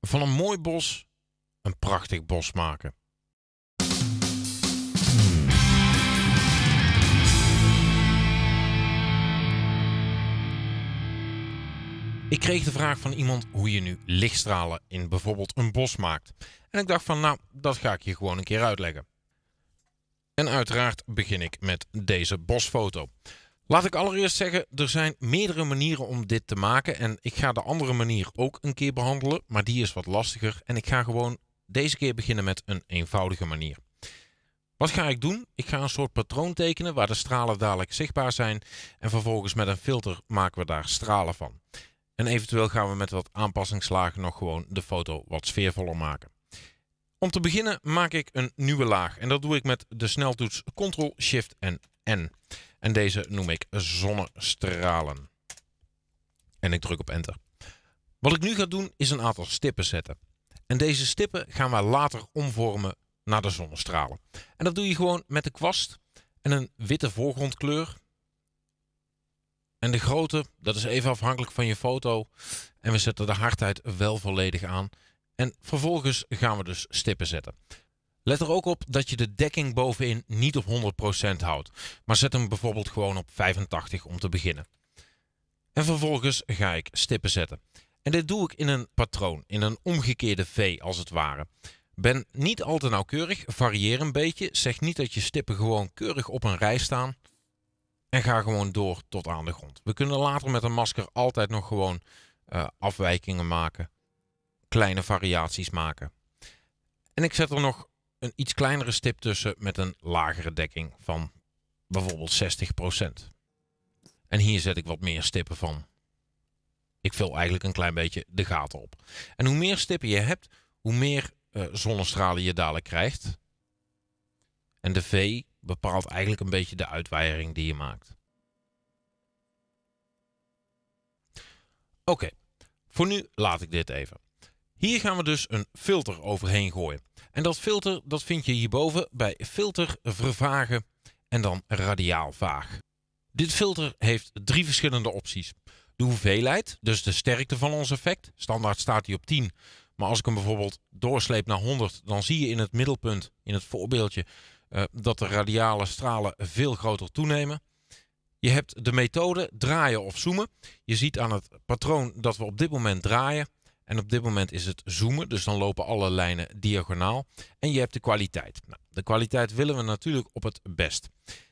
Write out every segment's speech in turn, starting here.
van een mooi bos een prachtig bos maken. Hmm. Ik kreeg de vraag van iemand hoe je nu lichtstralen in bijvoorbeeld een bos maakt. En ik dacht van nou, dat ga ik je gewoon een keer uitleggen. En uiteraard begin ik met deze bosfoto. Laat ik allereerst zeggen, er zijn meerdere manieren om dit te maken. En ik ga de andere manier ook een keer behandelen, maar die is wat lastiger. En ik ga gewoon deze keer beginnen met een eenvoudige manier. Wat ga ik doen? Ik ga een soort patroon tekenen waar de stralen dadelijk zichtbaar zijn. En vervolgens met een filter maken we daar stralen van. En eventueel gaan we met wat aanpassingslagen nog gewoon de foto wat sfeervoller maken. Om te beginnen maak ik een nieuwe laag. En dat doe ik met de sneltoets Ctrl, Shift en N. En deze noem ik zonnestralen. En ik druk op enter. Wat ik nu ga doen is een aantal stippen zetten. En deze stippen gaan we later omvormen naar de zonnestralen. En dat doe je gewoon met de kwast en een witte voorgrondkleur. En de grootte, dat is even afhankelijk van je foto. En we zetten de hardheid wel volledig aan. En vervolgens gaan we dus stippen zetten. Let er ook op dat je de dekking bovenin niet op 100% houdt, maar zet hem bijvoorbeeld gewoon op 85 om te beginnen. En vervolgens ga ik stippen zetten. En dit doe ik in een patroon, in een omgekeerde V als het ware. Ben niet al te nauwkeurig, varieer een beetje. Zeg niet dat je stippen gewoon keurig op een rij staan. En ga gewoon door tot aan de grond. We kunnen later met een masker altijd nog gewoon eh, afwijkingen maken. Kleine variaties maken. En ik zet er nog een iets kleinere stip tussen met een lagere dekking van bijvoorbeeld 60%. En hier zet ik wat meer stippen van. Ik vul eigenlijk een klein beetje de gaten op. En hoe meer stippen je hebt, hoe meer eh, zonnestralen je dadelijk krijgt. En de V bepaalt eigenlijk een beetje de uitwaaiering die je maakt. Oké, voor nu laat ik dit even. Hier gaan we dus een filter overheen gooien. En dat filter dat vind je hierboven bij filter vervagen en dan radiaal vaag. Dit filter heeft drie verschillende opties. De hoeveelheid, dus de sterkte van ons effect. Standaard staat die op 10. Maar als ik hem bijvoorbeeld doorsleep naar 100, dan zie je in het middelpunt, in het voorbeeldje, eh, dat de radiale stralen veel groter toenemen. Je hebt de methode draaien of zoomen. Je ziet aan het patroon dat we op dit moment draaien. En op dit moment is het zoomen, dus dan lopen alle lijnen diagonaal. En je hebt de kwaliteit. Nou, de kwaliteit willen we natuurlijk op het best.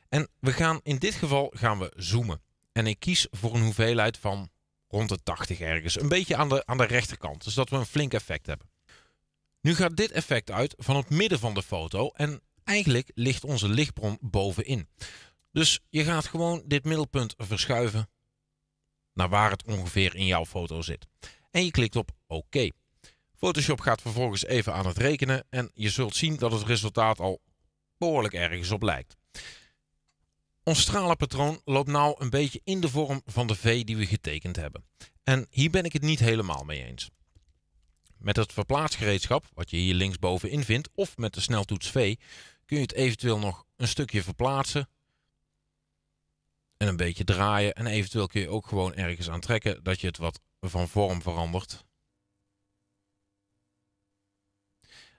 En we gaan in dit geval gaan we zoomen. En ik kies voor een hoeveelheid van rond de 80 ergens. Een beetje aan de, aan de rechterkant, zodat dus we een flink effect hebben. Nu gaat dit effect uit van het midden van de foto en eigenlijk ligt onze lichtbron bovenin. Dus je gaat gewoon dit middelpunt verschuiven naar waar het ongeveer in jouw foto zit en je klikt op OK. Photoshop gaat vervolgens even aan het rekenen en je zult zien dat het resultaat al behoorlijk ergens op lijkt. Ons stralenpatroon loopt nou een beetje in de vorm van de V die we getekend hebben. En hier ben ik het niet helemaal mee eens. Met het verplaatsgereedschap, wat je hier linksbovenin vindt, of met de sneltoets V, kun je het eventueel nog een stukje verplaatsen. En een beetje draaien. En eventueel kun je ook gewoon ergens aan trekken dat je het wat van vorm verandert.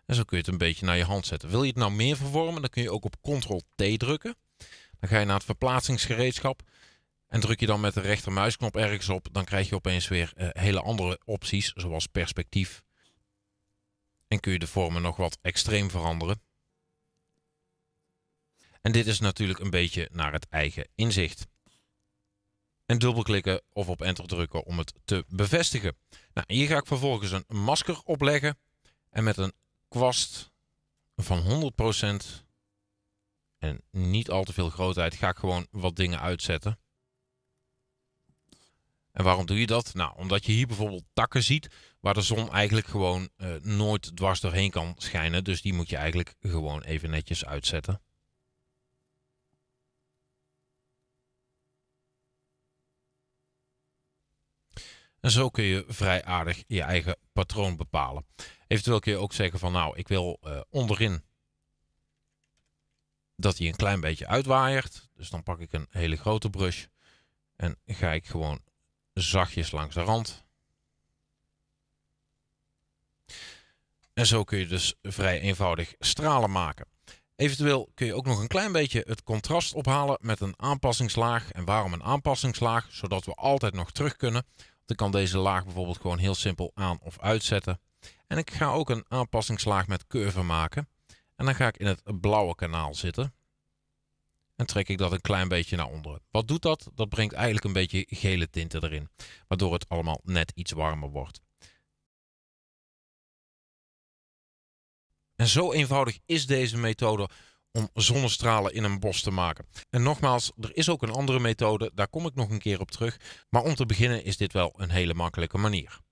En zo kun je het een beetje naar je hand zetten. Wil je het nou meer vervormen, dan kun je ook op Ctrl-T drukken. Dan ga je naar het verplaatsingsgereedschap. En druk je dan met de rechtermuisknop ergens op, dan krijg je opeens weer eh, hele andere opties, zoals perspectief. En kun je de vormen nog wat extreem veranderen. En dit is natuurlijk een beetje naar het eigen inzicht en dubbelklikken of op enter drukken om het te bevestigen. Nou, hier ga ik vervolgens een masker opleggen en met een kwast van 100% en niet al te veel grootheid ga ik gewoon wat dingen uitzetten. En waarom doe je dat? Nou, omdat je hier bijvoorbeeld takken ziet waar de zon eigenlijk gewoon eh, nooit dwars doorheen kan schijnen. Dus die moet je eigenlijk gewoon even netjes uitzetten. En zo kun je vrij aardig je eigen patroon bepalen. Eventueel kun je ook zeggen van nou, ik wil eh, onderin dat hij een klein beetje uitwaaiert. Dus dan pak ik een hele grote brush en ga ik gewoon zachtjes langs de rand. En zo kun je dus vrij eenvoudig stralen maken. Eventueel kun je ook nog een klein beetje het contrast ophalen met een aanpassingslaag. En waarom een aanpassingslaag? Zodat we altijd nog terug kunnen dan kan deze laag bijvoorbeeld gewoon heel simpel aan of uitzetten. En ik ga ook een aanpassingslaag met curve maken. En dan ga ik in het blauwe kanaal zitten. En trek ik dat een klein beetje naar onderen. Wat doet dat? Dat brengt eigenlijk een beetje gele tinten erin. Waardoor het allemaal net iets warmer wordt. En zo eenvoudig is deze methode om zonnestralen in een bos te maken. En nogmaals, er is ook een andere methode, daar kom ik nog een keer op terug. Maar om te beginnen is dit wel een hele makkelijke manier.